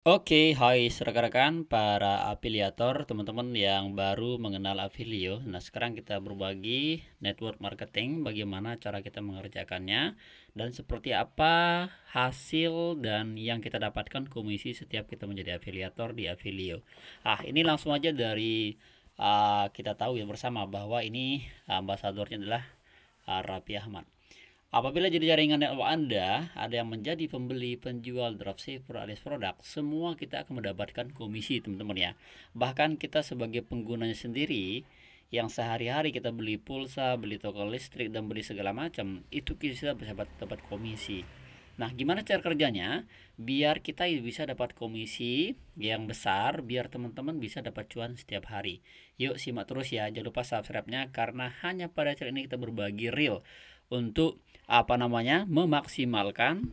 Oke, okay, hai rekan-rekan para afiliator, teman-teman yang baru mengenal afilio. Nah, sekarang kita berbagi network marketing, bagaimana cara kita mengerjakannya dan seperti apa hasil dan yang kita dapatkan komisi setiap kita menjadi afiliator di afilio. Ah, ini langsung aja dari uh, kita tahu ya bersama bahwa ini ah, ambasadornya adalah uh, Raffi Ahmad. Apabila jadi jaringan network Anda, ada yang menjadi pembeli, penjual, dropshipper, alias produk, semua kita akan mendapatkan komisi teman-teman ya. Bahkan kita sebagai penggunanya sendiri, yang sehari-hari kita beli pulsa, beli toko listrik, dan beli segala macam, itu kita bisa dapat komisi. Nah, gimana cara kerjanya? Biar kita bisa dapat komisi yang besar, biar teman-teman bisa dapat cuan setiap hari. Yuk simak terus ya, jangan lupa subscribe-nya karena hanya pada channel ini kita berbagi real untuk apa namanya memaksimalkan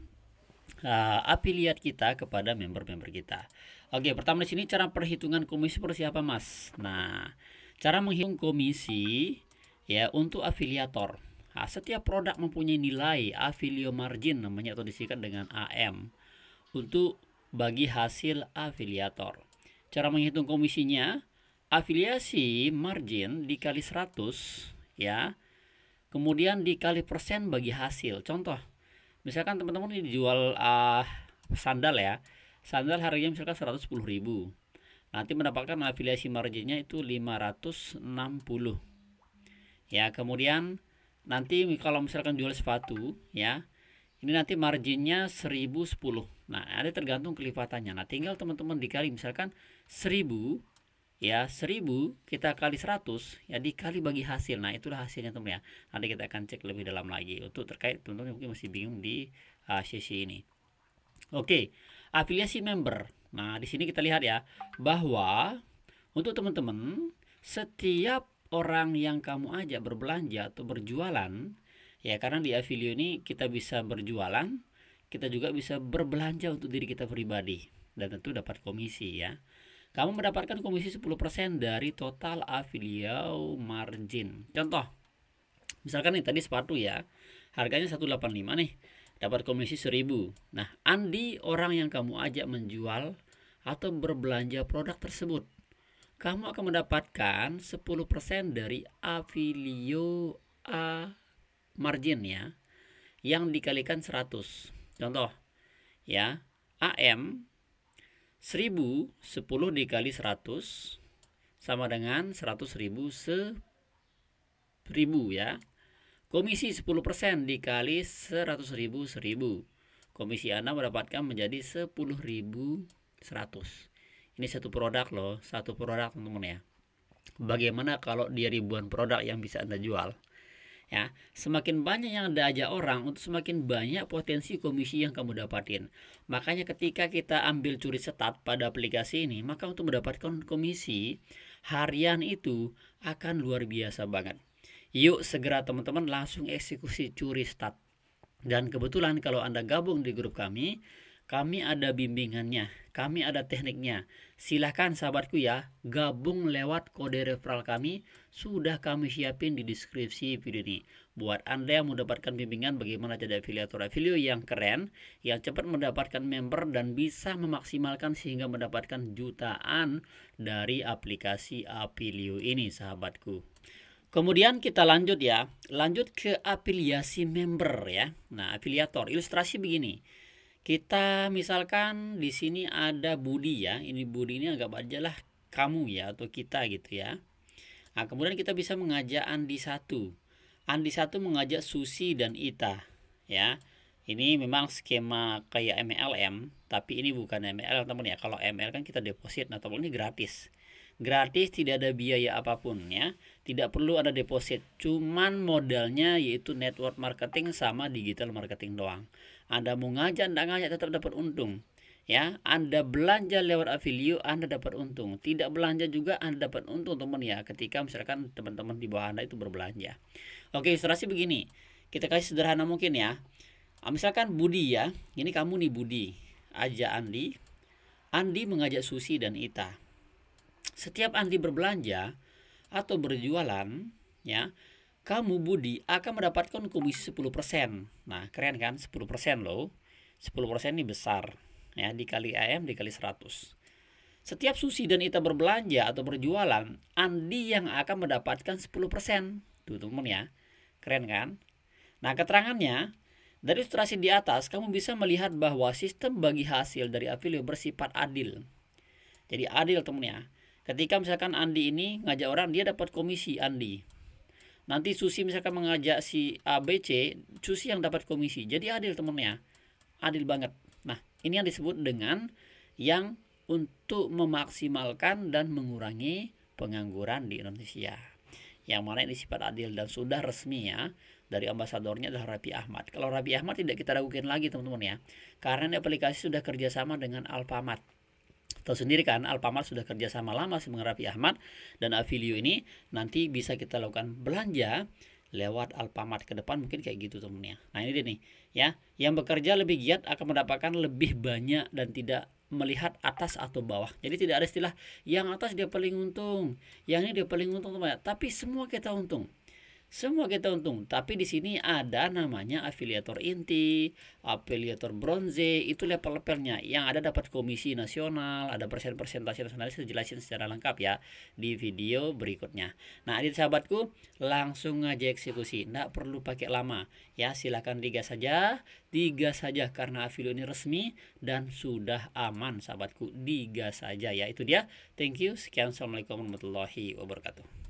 uh, eh, afiliat kita kepada member-member kita. Oke, pertama di sini cara perhitungan komisi persiapan apa, Mas? Nah, cara menghitung komisi ya untuk afiliator. Nah, setiap produk mempunyai nilai afilio margin namanya atau disingkat dengan AM untuk bagi hasil afiliator. Cara menghitung komisinya, afiliasi margin dikali 100 ya kemudian dikali persen bagi hasil contoh misalkan teman-teman ini jual uh, ah, sandal ya sandal harganya misalkan 110 ribu nanti mendapatkan afiliasi marginnya itu 560 ya kemudian nanti kalau misalkan jual sepatu ya ini nanti marginnya 1010 nah ada tergantung kelipatannya nah tinggal teman-teman dikali misalkan 1000 ya 1000 kita kali 100 ya dikali bagi hasil nah itulah hasilnya teman ya nanti kita akan cek lebih dalam lagi untuk terkait teman-teman mungkin masih bingung di uh, sesi ini oke okay. afiliasi member nah di sini kita lihat ya bahwa untuk teman-teman setiap orang yang kamu ajak berbelanja atau berjualan ya karena di afilio ini kita bisa berjualan kita juga bisa berbelanja untuk diri kita pribadi dan tentu dapat komisi ya kamu mendapatkan komisi 10% dari total afiliau margin. Contoh, misalkan nih tadi sepatu ya, harganya 185 nih, dapat komisi 1000. Nah, Andi orang yang kamu ajak menjual atau berbelanja produk tersebut. Kamu akan mendapatkan 10% dari afiliou A margin ya, yang dikalikan 100. Contoh, ya, AM 1000 10 dikali 100 sama dengan 100.000 1000 ya. Komisi 10% dikali 100.000 1000. Komisi Anda mendapatkan menjadi 10.100. Ini satu produk loh, satu produk teman-teman ya. Bagaimana kalau dia ribuan produk yang bisa Anda jual? ya semakin banyak yang ajak orang untuk semakin banyak potensi komisi yang kamu dapatin makanya ketika kita ambil curi setat pada aplikasi ini maka untuk mendapatkan komisi harian itu akan luar biasa banget yuk segera teman-teman langsung eksekusi curi setat dan kebetulan kalau anda gabung di grup kami kami ada bimbingannya, kami ada tekniknya. Silahkan sahabatku ya, gabung lewat kode referral kami. Sudah kami siapin di deskripsi video ini. Buat Anda yang mendapatkan bimbingan bagaimana jadi afiliator afilio yang keren, yang cepat mendapatkan member dan bisa memaksimalkan sehingga mendapatkan jutaan dari aplikasi afilio ini sahabatku. Kemudian kita lanjut ya, lanjut ke afiliasi member ya. Nah, afiliator, ilustrasi begini. Kita misalkan di sini ada Budi ya. Ini Budi ini agak aja lah kamu ya atau kita gitu ya. Nah, kemudian kita bisa mengajak Andi satu. Andi satu mengajak Susi dan Ita ya. Ini memang skema kayak MLM, tapi ini bukan MLM teman ya. Kalau ML kan kita deposit, nah teman ini gratis. Gratis tidak ada biaya apapun ya. Tidak perlu ada deposit, cuman modalnya yaitu network marketing sama digital marketing doang. Anda mau ngajak, tidak ngajak tetap dapat untung. Ya, Anda belanja lewat afiliu, Anda dapat untung. Tidak belanja juga Anda dapat untung, teman ya. Ketika misalkan teman-teman di bawah Anda itu berbelanja. Oke, ilustrasi begini. Kita kasih sederhana mungkin ya. Ah, misalkan Budi ya, ini kamu nih Budi, aja Andi. Andi mengajak Susi dan Ita. Setiap Andi berbelanja atau berjualan, ya, kamu Budi akan mendapatkan komisi 10%. Nah, keren kan? 10% loh. 10% ini besar. Ya, dikali AM dikali 100. Setiap Susi dan Ita berbelanja atau berjualan, Andi yang akan mendapatkan 10%. Tuh teman ya, keren kan? Nah keterangannya, dari ilustrasi di atas kamu bisa melihat bahwa sistem bagi hasil dari afiliat bersifat adil. Jadi adil teman ya. Ketika misalkan Andi ini ngajak orang, dia dapat komisi Andi. Nanti Susi misalkan mengajak si ABC, Susi yang dapat komisi. Jadi adil temennya. Adil banget. Nah, ini yang disebut dengan yang untuk memaksimalkan dan mengurangi pengangguran di Indonesia. Yang mana ini sifat adil dan sudah resmi ya dari ambasadornya adalah rabi Ahmad. Kalau rabi Ahmad tidak kita ragukan lagi teman-teman ya, karena ini aplikasi sudah kerjasama dengan Alfamart. Tahu sendiri kan Alfamart sudah kerja sama lama sih dengan Raffi Ahmad dan Avilio ini nanti bisa kita lakukan belanja lewat Alfamart ke depan mungkin kayak gitu temennya. Nah ini dia nih ya, yang bekerja lebih giat akan mendapatkan lebih banyak dan tidak melihat atas atau bawah. Jadi tidak ada istilah yang atas dia paling untung, yang ini dia paling untung teman. Tapi semua kita untung. Semua kita untung, tapi di sini ada namanya afiliator inti, afiliator bronze, itu level-levelnya. Yang ada dapat komisi nasional, ada persen-persentase nasional, saya jelasin secara lengkap ya di video berikutnya. Nah, adik sahabatku, langsung aja eksekusi, tidak perlu pakai lama. Ya, silahkan tiga saja, tiga saja karena afiliat ini resmi dan sudah aman sahabatku, tiga saja ya. Itu dia, thank you, sekian, Assalamualaikum warahmatullahi wabarakatuh.